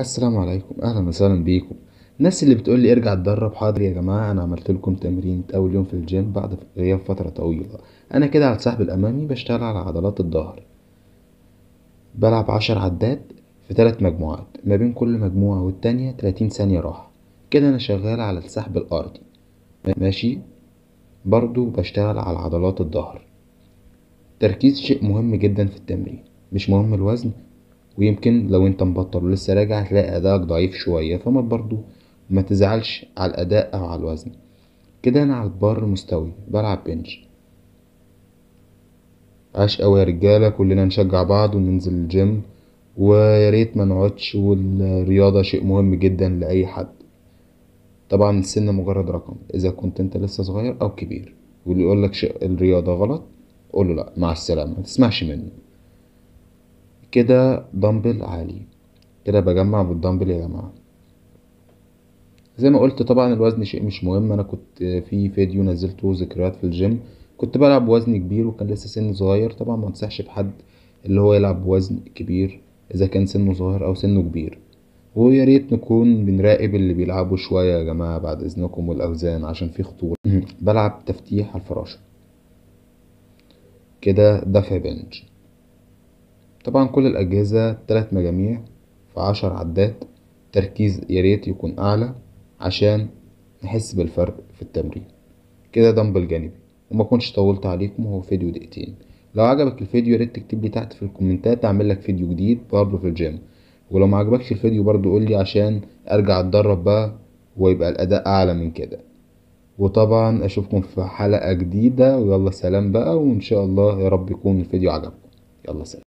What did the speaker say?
السلام عليكم اهلا وسهلا بيكم الناس اللي بتقول لي ارجع اتدرب حاضر يا جماعه انا عملت لكم تمرين اول يوم في الجيم بعد غياب فتره طويله انا كده على السحب الامامي بشتغل على عضلات الظهر بلعب عشر عدات في ثلاث مجموعات ما بين كل مجموعه والتانية تلاتين ثانيه راحه كده انا شغال على السحب الارضي ماشي برضو بشتغل على عضلات الظهر تركيز شيء مهم جدا في التمرين مش مهم الوزن ويمكن لو انت مبطل ولسه راجع هتلاقي أداءك ضعيف شويه فما برضو ما تزعلش على الاداء او على الوزن كده انا على البار مستوي بلعب بنش عاش قوي يا رجاله كلنا نشجع بعض وننزل الجيم وياريت ما نقعدش والرياضه شيء مهم جدا لاي حد طبعا السن مجرد رقم اذا كنت انت لسه صغير او كبير واللي يقول لك الرياضه غلط قوله لا مع السلامه ما تسمعش منه كده دمبل عالي كده بجمع بالدمبل يا جماعة زي ما قلت طبعا الوزن شيء مش مهم انا كنت في فيديو نزلته ذكريات في الجيم كنت بلعب بوزن كبير وكان لسه سني صغير طبعا ما انصحش بحد اللي هو يلعب بوزن كبير اذا كان سنه صغير او سنه كبير ويا ريت نكون بنراقب اللي بيلعبوا شوية يا جماعة بعد إذنكم والأوزان عشان في خطورة بلعب تفتيح الفراشة كده دفع بنج طبعا كل الأجهزة تلات مجاميع في عشر عدات تركيز ياريت يكون أعلى عشان نحس بالفرق في التمرين كده دمبل جانبي وما كنتش طولت عليكم هو فيديو دقيقتين لو عجبك الفيديو ياريت تكتب لي تحت في الكومنتات اعمل لك فيديو جديد برضه في الجيم ولو ما عجبكش الفيديو برضه قول لي عشان ارجع اتدرب بقى ويبقى الاداء اعلى من كده وطبعا اشوفكم في حلقة جديدة ويلا سلام بقى وان شاء الله يا رب يكون الفيديو عجبكم يلا سلام